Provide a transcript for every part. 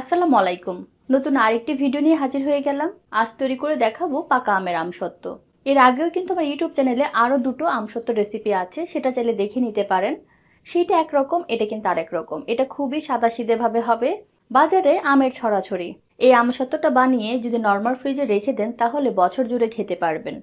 আসসালামু আলাইকুম নতুন আরেকটি ভিডিও নিয়ে হাজির হয়ে গেলাম আজ তৈরি করে দেখাবো পাকা আমের আমসত্ব এর আগেও কিন্তু আমার ইউটিউব চ্যানেলে আরও দুটো আমসত্ব রেসিপি আছে সেটা চাইলে দেখে নিতে পারেন সেটা একরকম এটা কিন্তু আরেক রকম এটা খুবই সিদেভাবে হবে বাজারে আমের ছড়াছড়ি এই আমসত্বটা বানিয়ে যদি নর্মাল ফ্রিজে রেখে দেন তাহলে বছর জুড়ে খেতে পারবেন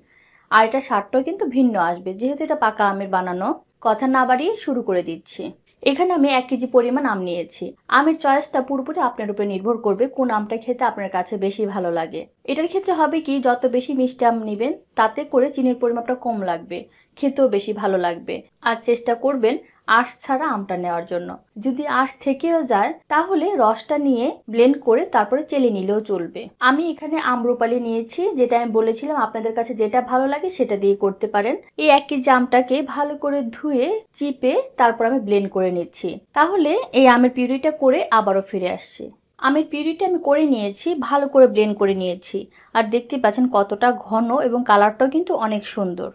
আর এটা স্বাদটাও কিন্তু ভিন্ন আসবে যেহেতু এটা পাকা আমের বানানো কথা না বাড়িয়ে শুরু করে দিচ্ছি এখানে আমি এক কেজি পরিমাণ আম নিয়েছি আমের চয়েসটা পুরোপুরি আপনার উপর নির্ভর করবে কোন আমটা খেতে আপনার কাছে বেশি ভালো লাগে এটার ক্ষেত্রে হবে কি যত বেশি মিষ্টি আম নেবেন তাতে করে চিনির পরিমাণটা কম লাগবে খেতেও বেশি ভালো লাগবে আর চেষ্টা করবেন আঁশ ছাড়া আমটা নেওয়ার জন্য যদি আঁশ থেকেও যায় তাহলে রসটা নিয়ে ব্লেন্ড করে তারপরে চেলে নিলেও চলবে আমি এখানে আম্রপালি নিয়েছি যেটা আমি বলেছিলাম আপনাদের কাছে যেটা ভালো লাগে সেটা দিয়ে করতে পারেন এই এক কেজি আমটাকে ভালো করে ধুয়ে চিপে তারপর আমি ব্লেন্ড করে নিচ্ছি তাহলে এই আমের পিউরিটা করে আবারও ফিরে আসছি আমের পিউরিটা আমি করে নিয়েছি ভালো করে ব্লেন্ড করে নিয়েছি আর দেখতে পাচ্ছেন কতটা ঘন এবং কালারটাও কিন্তু অনেক সুন্দর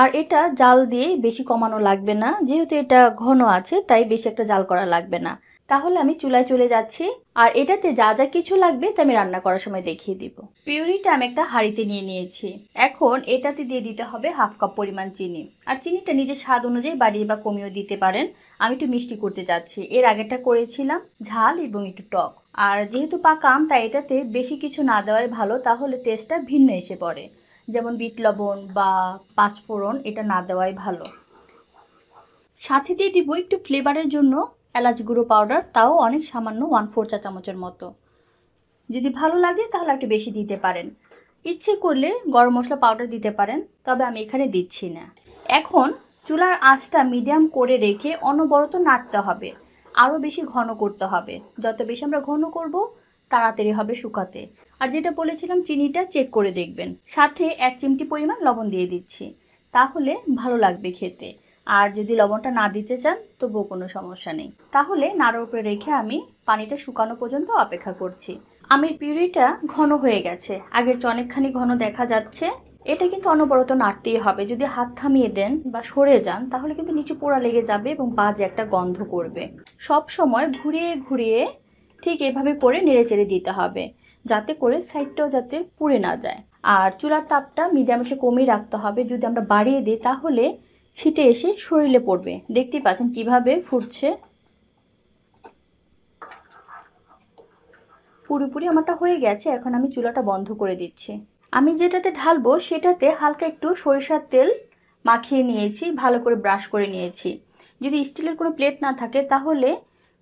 আর এটা জাল দিয়ে বেশি কমানো লাগবে না যেহেতু এটা ঘন আছে তাই বেশি একটা জাল করা লাগবে না তাহলে আমি চুলায় চলে যাচ্ছি আর এটাতে যা যা কিছু লাগবে তা আমি রান্না করার সময় দেখিয়ে দিব পিউরিটা আমি একটা হাঁড়িতে নিয়ে নিয়েছি এখন এটাতে দিয়ে দিতে হবে হাফ কাপ পরিমাণ চিনি আর চিনিটা নিজের স্বাদ অনুযায়ী বাড়িয়ে বা কমিয়েও দিতে পারেন আমি একটু মিষ্টি করতে যাচ্ছি এর আগেটা করেছিলাম ঝাল এবং একটু টক আর যেহেতু পাকা আম তাই এটাতে বেশি কিছু না দেওয়াই ভালো তাহলে টেস্টটা ভিন্ন এসে পড়ে যেমন বিট লবণ বা পাঁচফোড়ন এটা না দেওয়াই ভালো সাথে দিয়ে দিব একটু ফ্লেভারের জন্য এলাচ গুঁড়ো পাউডার তাও অনেক সামান্য ওয়ান ফোর চা চামচের মতো যদি ভালো লাগে তাহলে একটু বেশি দিতে পারেন ইচ্ছে করলে গরম মশলা পাউডার দিতে পারেন তবে আমি এখানে দিচ্ছি না এখন চুলার আঁচটা মিডিয়াম করে রেখে অনবরত নাড়তে হবে আরও বেশি ঘন করতে হবে যত বেশি আমরা ঘন করব তাড়াতাড়ি হবে শুকাতে আর যেটা বলেছিলাম চিনিটা চেক করে দেখবেন সাথে এক চিমটি পরিমাণ লবণ দিয়ে দিচ্ছি তাহলে ভালো লাগবে খেতে আর যদি লবণটা না দিতে চান তবুও কোনো সমস্যা নেই তাহলে নাড়ার উপরে রেখে আমি পানিটা শুকানো পর্যন্ত অপেক্ষা করছি আমের পিউরিটা ঘন হয়ে গেছে আগের অনেকখানি ঘন দেখা যাচ্ছে এটা কিন্তু অনবরত নাড়তেই হবে যদি হাত থামিয়ে দেন বা সরে যান তাহলে কিন্তু নিচে পোড়া লেগে যাবে এবং বাজে একটা গন্ধ করবে সব সময় ঘুরিয়ে ঘুরিয়ে ঠিক এভাবে পরে নেড়ে চেড়ে দিতে হবে যাতে করে সাইডটাও যাতে পুড়ে না যায় আর চুলার তাপটা মিডিয়াম এসে কমিয়ে রাখতে হবে যদি আমরা বাড়িয়ে দিই তাহলে ছিটে এসে শরীরে পড়বে দেখতেই পাচ্ছেন কিভাবে ফুটছে পুরোপুরি আমারটা হয়ে গেছে এখন আমি চুলাটা বন্ধ করে দিচ্ছি আমি যেটাতে ঢালবো সেটাতে হালকা একটু সরিষার তেল মাখিয়ে নিয়েছি ভালো করে ব্রাশ করে নিয়েছি যদি স্টিলের কোনো প্লেট না থাকে তাহলে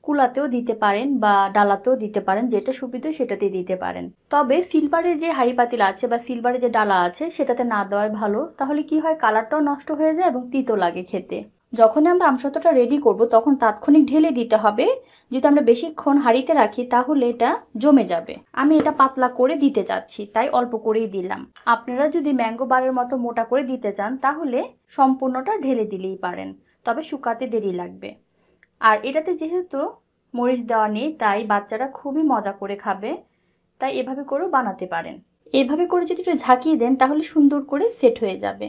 কুলাতেও দিতে পারেন বা ডালাতেও দিতে পারেন যেটা সুবিধে সেটাতে দিতে পারেন তবে সিলভারের যে হাড়ি পাতিল আছে বা সিলভারের যে ডালা আছে সেটাতে না দেওয়াই ভালো তাহলে কি হয় কালারটাও নষ্ট হয়ে যায় এবং তিতো লাগে খেতে যখনই আমরা আমসত্বটা রেডি করব তখন তাৎক্ষণিক ঢেলে দিতে হবে যদি আমরা বেশিক্ষণ হাঁড়িতে রাখি তাহলে এটা জমে যাবে আমি এটা পাতলা করে দিতে চাচ্ছি তাই অল্প করেই দিলাম আপনারা যদি ম্যাঙ্গো বারের মতো মোটা করে দিতে চান তাহলে সম্পূর্ণটা ঢেলে দিলেই পারেন তবে শুকাতে দেরি লাগবে আর এটাতে যেহেতু মরিচ দেওয়া নেই তাই বাচ্চারা খুবই মজা করে খাবে তাই এভাবে করেও বানাতে পারেন এভাবে করে যদি একটু ঝাঁকিয়ে দেন তাহলে সুন্দর করে সেট হয়ে যাবে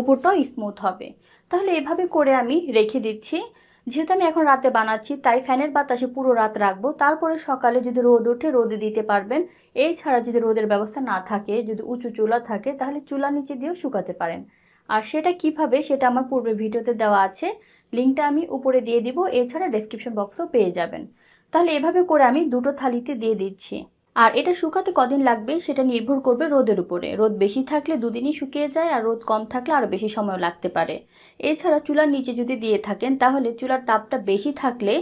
উপরটাও স্মুথ হবে তাহলে এভাবে করে আমি রেখে দিচ্ছি যেহেতু আমি এখন রাতে বানাচ্ছি তাই ফ্যানের বাতাসে পুরো রাত রাখবো তারপরে সকালে যদি রোদ ওঠে রোদে দিতে পারবেন এই ছাড়া যদি রোদের ব্যবস্থা না থাকে যদি উঁচু চুলা থাকে তাহলে চুলা নিচে দিয়েও শুকাতে পারেন আর সেটা কিভাবে সেটা আমার পূর্বে ভিডিওতে দেওয়া আছে লিঙ্কটা আমি উপরে দিয়ে দিব এছাড়া ডেসক্রিপশন বক্সও পেয়ে যাবেন তাহলে এভাবে করে আমি দুটো থালিতে দিয়ে দিচ্ছি আর এটা শুকাতে কদিন লাগবে সেটা নির্ভর করবে রোদের উপরে রোদ বেশি থাকলে দুদিনই শুকিয়ে যায় আর রোদ কম থাকলে আরও বেশি সময় লাগতে পারে এছাড়া চুলার নিচে যদি দিয়ে থাকেন তাহলে চুলার তাপটা বেশি থাকলে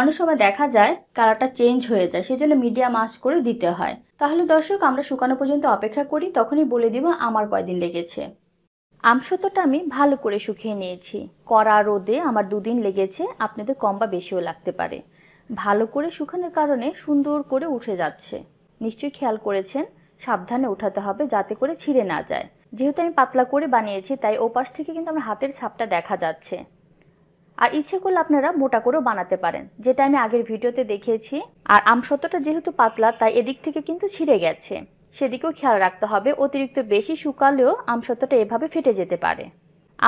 অনেক সময় দেখা যায় কালারটা চেঞ্জ হয়ে যায় সেজন্য মিডিয়াম আস করে দিতে হয় তাহলে দর্শক আমরা শুকানো পর্যন্ত অপেক্ষা করি তখনই বলে দিব আমার কয়দিন লেগেছে আমসত্বটা আমি ভালো করে শুকিয়ে নিয়েছি কড়া রোদে আমার দুদিন লেগেছে আপনাদের কম বা বেশিও লাগতে পারে ভালো করে শুকানোর কারণে সুন্দর করে উঠে যাচ্ছে নিশ্চয়ই খেয়াল করেছেন সাবধানে উঠাতে হবে যাতে করে ছিঁড়ে না যায় যেহেতু আমি পাতলা করে বানিয়েছি তাই ওপাশ থেকে কিন্তু আমার হাতের ছাপটা দেখা যাচ্ছে আর ইচ্ছে করলে আপনারা মোটা করেও বানাতে পারেন যেটা আমি আগের ভিডিওতে দেখিয়েছি আর আমসত্বটা যেহেতু পাতলা তাই এদিক থেকে কিন্তু ছিঁড়ে গেছে সেদিকেও খেয়াল রাখতে হবে অতিরিক্ত বেশি শুকালেও আমসত্ত্বটা এভাবে ফেটে যেতে পারে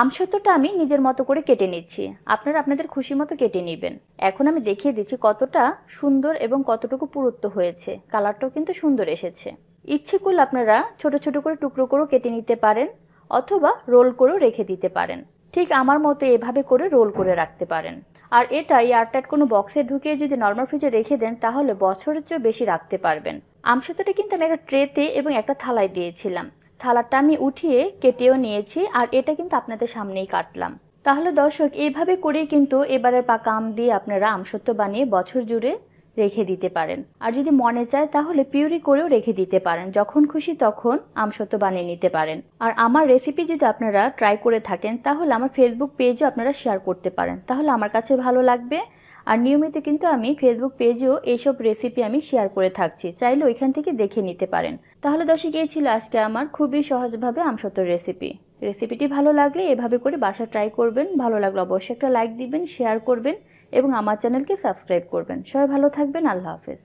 আমসত্ত্বটা আমি নিজের মতো করে কেটে নিচ্ছি আপনারা আপনাদের খুশি মতো কেটে নেবেন এখন আমি দেখিয়ে দিচ্ছি কতটা সুন্দর এবং কতটুকু পুরুত্ব হয়েছে কালারটাও কিন্তু সুন্দর এসেছে ইচ্ছে করলে আপনারা ছোট ছোট করে টুকরো করেও কেটে নিতে পারেন অথবা রোল করেও রেখে দিতে পারেন ঠিক আমার মতো এভাবে করে রোল করে রাখতে পারেন আর এটা এই কোনো বক্সে ঢুকিয়ে যদি নর্মাল ফ্রিজে রেখে দেন তাহলে বছরের চেয়ে বেশি রাখতে পারবেন আমসত্বটা কিন্তু আমি একটা ট্রেতে এবং একটা থালায় দিয়েছিলাম থালাটা আমি উঠিয়ে কেটেও নিয়েছি আর এটা কিন্তু আপনাদের সামনেই কাটলাম তাহলে দর্শক এইভাবে করেই কিন্তু এবারের পাকা আম দিয়ে আপনারা আমসত্ব বানিয়ে বছর জুড়ে রেখে দিতে পারেন আর যদি মনে চায় তাহলে পিউরি করেও রেখে দিতে পারেন যখন খুশি তখন আমসত্ব বানিয়ে নিতে পারেন আর আমার রেসিপি যদি আপনারা ট্রাই করে থাকেন তাহলে আমার ফেসবুক পেজও আপনারা শেয়ার করতে পারেন তাহলে আমার কাছে ভালো লাগবে আর নিয়মিত কিন্তু আমি ফেসবুক পেজেও এইসব রেসিপি আমি শেয়ার করে থাকছি চাইলে ওইখান থেকে দেখে নিতে পারেন তাহলে দর্শক এই ছিল আজকে আমার খুবই সহজভাবে আমসত্তর রেসিপি রেসিপিটি ভালো লাগলে এভাবে করে বাসা ট্রাই করবেন ভালো লাগলে অবশ্যই একটা লাইক দিবেন শেয়ার করবেন এবং আমার চ্যানেলকে সাবস্ক্রাইব করবেন সবাই ভালো থাকবেন আল্লাহ হাফেজ